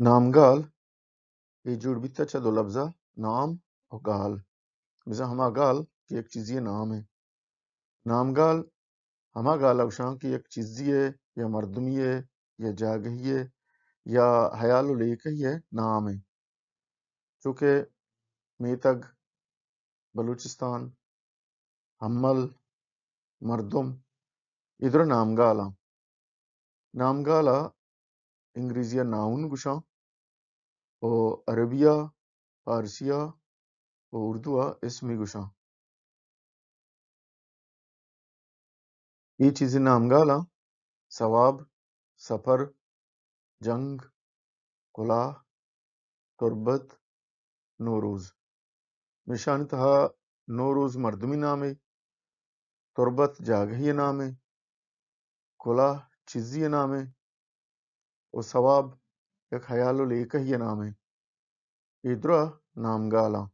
Namgal is Judbitta Chadolabza, Nam or Gal. Miza Hamagal की एक चीज़ ये नाम है नामगाल गाल अवशां की एक चीज़ ये या मरदमिये या है या हयाल लेख ये नाम है चूँकि मेतग बलूचिस्तान हमल मरदम इधर नाम नामगाला इंग्रेजिया नाउन गुशा और अरबिया फारसिया और उर्दू इसमें गुशा ये चीज़ें नाम गाला सवाब सफ़र जंग कुलाह तुरबत नोरोज़ निशान था नोरोज़ मर्दमी नाम है तुरबत जागही नाम है कुलाह चिजी नाम है والثواب يك حياله ليه كهينامي يدرا نام قالا